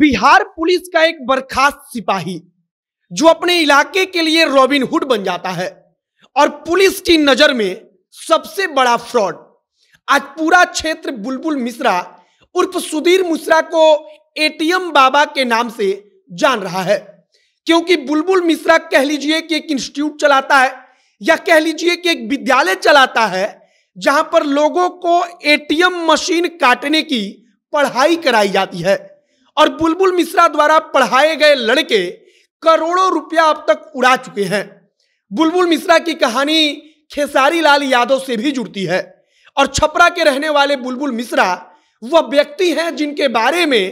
Bihar police का एक बर्खास्त सिपाही जो अपने इलाके के लिए रॉबिनहुड बन जाता है और पुलिस की नजर में सबसे बड़ा फ्रॉड आज पूरा क्षेत्र बुलबुल मिश्रा उर्फ सुधीर मिश्रा को एटीएम बाबा के नाम से जान रहा है क्योंकि बुलबुल मिश्रा कह लीजिए कि एक इंस्टीट्यूट चलाता है या कह लीजिए कि एक विद्यालय चलाता है जहां पर लोगों को एटीएम मशीन काटने की पढ़ाई कराई जाती है और बुलबुल मिश्रा द्वारा पढ़ाए गए लड़के करोड़ों रुपया अब तक उड़ा चुके हैं बुलबुल मिश्रा की कहानी खेसारी लाल यादव से भी जुड़ती है और छपरा के रहने वाले बुलबुल मिश्रा वह व्यक्ति हैं जिनके बारे में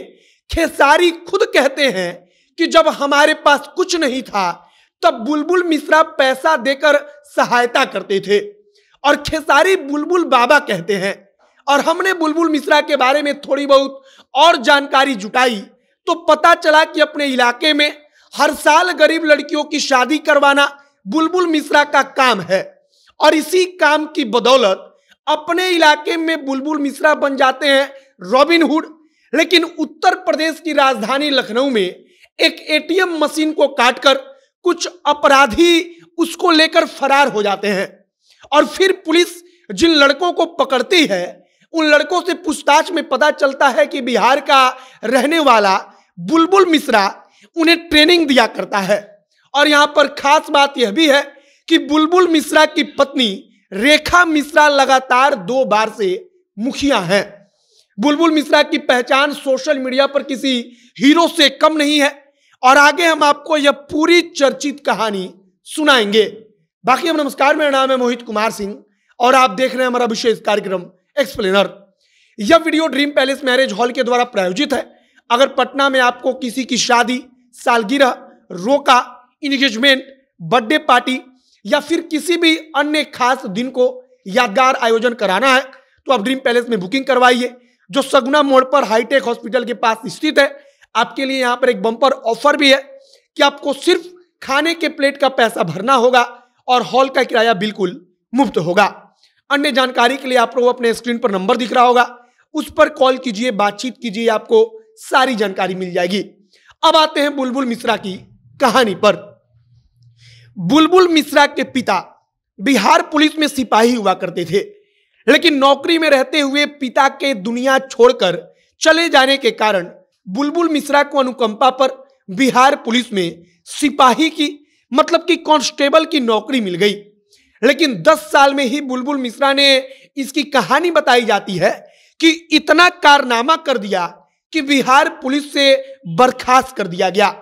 खेसारी खुद कहते हैं कि जब हमारे पास कुछ नहीं था तब बुलबुल मिश्रा पैसा देकर सहायता करते थे और खेसारी बुलबुल बाबा कहते हैं और हमने बुलबुल मिश्रा के बारे में थोड़ी बहुत और जानकारी जुटाई तो पता चला कि अपने इलाके में हर साल गरीब लड़कियों की शादी करवाना बुलबुल मिश्रा का काम है और इसी काम की बदौलत अपने इलाके में बुलबुल मिश्रा बन जाते हैं रॉबिनहुड लेकिन उत्तर प्रदेश की राजधानी लखनऊ में एक एटीएम मशीन को काटकर कुछ अपराधी उसको लेकर फरार हो जाते हैं और फिर पुलिस जिन लड़कों को पकड़ती है उन लड़कों से पूछताछ में पता चलता है कि बिहार का रहने वाला बुलबुल मिश्रा उन्हें ट्रेनिंग दिया करता है और यहाँ पर खास बात यह भी है कि बुलबुल मिश्रा की पत्नी रेखा मिश्रा लगातार दो बार से मुखिया हैं बुलबुल मिश्रा की पहचान सोशल मीडिया पर किसी हीरो से कम नहीं है और आगे हम आपको यह पूरी चर्चित कहानी सुनाएंगे बाकी हम नमस्कार मेरा नाम है मोहित कुमार सिंह और आप देख रहे हैं हमारा विशेष कार्यक्रम एक्सप्लेनर यह video dream palace marriage hall के द्वारा प्रायोजित है अगर पटना में आपको किसी की शादी सालगिरह रोका इंगेजमेंट बर्थडे पार्टी या फिर किसी भी अन्य खास दिन को यादगार आयोजन कराना है तो आप ड्रीम पैलेस में बुकिंग करवाइए जो सगुना मोड़ पर हाईटेक हॉस्पिटल के पास स्थित है आपके लिए यहाँ पर एक बम्पर ऑफर भी है कि आपको सिर्फ खाने के प्लेट का पैसा भरना होगा और हॉल का किराया बिल्कुल मुफ्त होगा अन्य जानकारी के लिए आप लोग अपने स्क्रीन पर नंबर दिख रहा होगा उस पर कॉल कीजिए बातचीत कीजिए आपको सारी जानकारी मिल जाएगी अब आते हैं बुलबुल मिश्रा की कहानी पर बुलबुल मिश्रा के पिता बिहार पुलिस में सिपाही हुआ करते थे लेकिन नौकरी में रहते हुए पिता के दुनिया छोड़कर चले जाने के कारण बुलबुल मिश्रा को अनुकंपा पर बिहार पुलिस में सिपाही की मतलब कि कांस्टेबल की नौकरी मिल गई लेकिन दस साल में ही बुलबुल मिश्रा ने इसकी कहानी बताई जाती है कि इतना कारनामा कर दिया कि बिहार पुलिस से बर्खास्त कर दिया गया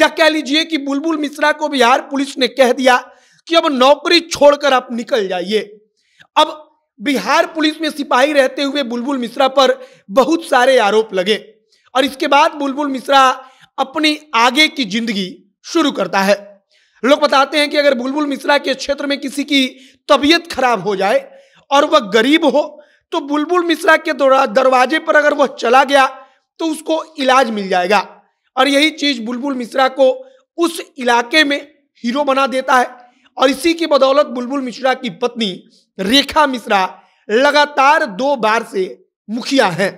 या कह लीजिए कि बुलबुल मिश्रा को बिहार पुलिस ने कह दिया कि अब नौकरी छोड़कर आप निकल जाइए अब बिहार पुलिस में सिपाही रहते हुए बुलबुल मिश्रा पर बहुत सारे आरोप लगे और इसके बाद बुलबुल मिश्रा अपनी आगे की जिंदगी शुरू करता है लोग बताते हैं कि अगर बुलबुल मिश्रा के क्षेत्र में किसी की तबीयत खराब हो जाए और वह गरीब हो तो बुलबुल मिश्रा के दरवाजे पर अगर वह चला गया तो उसको इलाज मिल जाएगा और यही चीज बुलबुल मिश्रा को उस इलाके में हीरो बना देता है और इसी की बदौलत बुलबुल मिश्रा की पत्नी रेखा मिश्रा लगातार दो बार से मुखिया हैं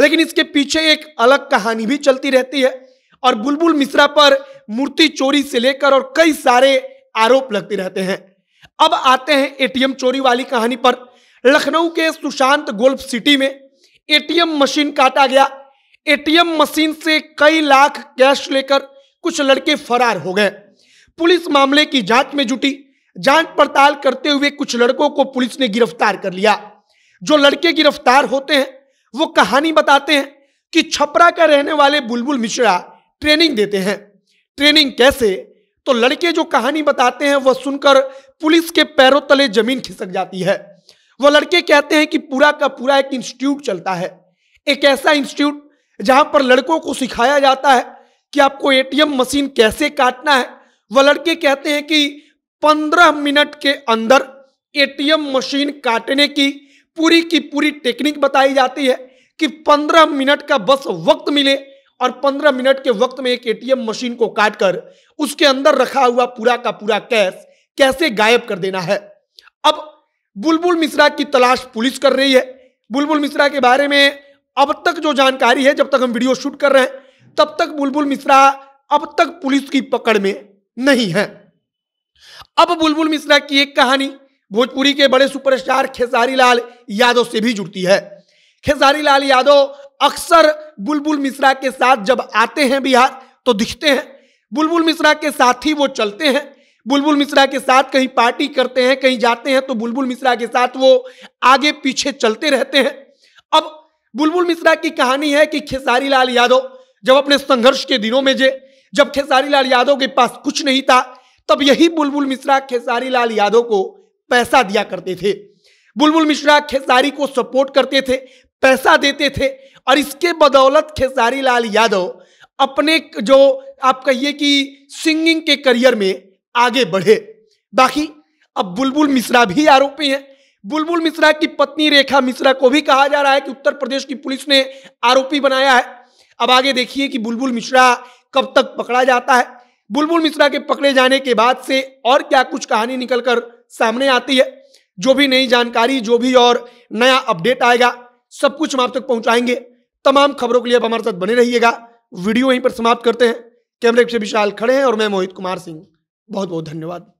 लेकिन इसके पीछे एक अलग कहानी भी चलती रहती है और बुलबुल मिश्रा पर मूर्ति चोरी से लेकर और कई सारे आरोप लगते रहते हैं अब आते हैं एटीएम चोरी वाली कहानी पर लखनऊ के सुशांत गोल्फ सिटी में एटीएम मशीन काटा गया एटीएम मशीन से कई लाख कैश लेकर कुछ लड़के फरार हो गए पुलिस मामले की जांच में जुटी जांच पड़ताल करते हुए कुछ लड़कों को पुलिस ने गिरफ्तार कर लिया जो लड़के गिरफ्तार होते हैं वो कहानी बताते हैं कि छपरा का रहने वाले बुलबुल मिश्रा ट्रेनिंग देते हैं ट्रेनिंग कैसे तो लड़के जो कहानी बताते हैं वह सुनकर पुलिस के पैरों तले जमीन खिसक जाती है वह लड़के कहते हैं कि पूरा का पूरा एक इंस्टीट्यूट चलता है एक ऐसा इंस्टीट्यूट जहां पर लड़कों को सिखाया जाता है कि आपको एटीएम मशीन कैसे काटना है वह लड़के कहते हैं कि पंद्रह मिनट के अंदर एटीएम मशीन काटने की पूरी की पूरी टेक्निक बताई जाती है कि पंद्रह मिनट का बस वक्त मिले और 15 मिनट के वक्त में एक एटीएम मशीन को काटकर उसके अंदर रखा हुआ पूरा का पूरा कैश कैसे गायब कर देना है अब बुलबुल मिश्रा की तलाश पुलिस कर रही है बुलबुल मिश्रा के बारे में अब तक जो जानकारी है जब तक हम वीडियो शूट कर रहे हैं तब तक बुलबुल मिश्रा अब तक पुलिस की पकड़ में नहीं है अब बुलबुल मिश्रा की एक कहानी भोजपुरी के बड़े सुपरस्टार खेसारी लाल यादव से भी जुड़ती है खेसारी लाल यादव अक्सर बुलबुल मिश्रा के साथ जब आते हैं बिहार तो दिखते हैं बुलबुल मिश्रा के साथ ही वो चलते हैं बुलबुल मिश्रा के साथ कहीं पार्टी करते हैं कहीं जाते हैं तो बुलबुल मिश्रा के साथ वो आगे पीछे चलते रहते हैं अब बुलबुल मिश्रा की कहानी है कि खेसारी लाल यादव जब अपने संघर्ष के दिनों में जे जब खेसारी लाल यादव के पास कुछ नहीं था तब यही बुलबुल मिश्रा खेसारी लाल यादव को पैसा दिया करते थे बुलबुल मिश्रा खेसारी को सपोर्ट करते थे पैसा देते थे और इसके बदौलत खेसारी लाल यादव अपने जो आप कहिए कि सिंगिंग के करियर में आगे बढ़े बाकी अब बुलबुल मिश्रा भी आरोपी हैं बुलबुल मिश्रा की पत्नी रेखा मिश्रा को भी कहा जा रहा है कि उत्तर प्रदेश की पुलिस ने आरोपी बनाया है अब आगे देखिए कि बुलबुल मिश्रा कब तक पकड़ा जाता है बुलबुल मिश्रा के पकड़े जाने के बाद से और क्या कुछ कहानी निकलकर सामने आती है जो भी नई जानकारी जो भी और नया अपडेट आएगा सब कुछ हम आप तक पहुंचाएंगे तमाम खबरों के लिए आप हमारे साथ बने रहिएगा वीडियो यहीं पर समाप्त करते हैं कैमरे से विशाल खड़े हैं और मैं मोहित कुमार सिंह बहुत बहुत धन्यवाद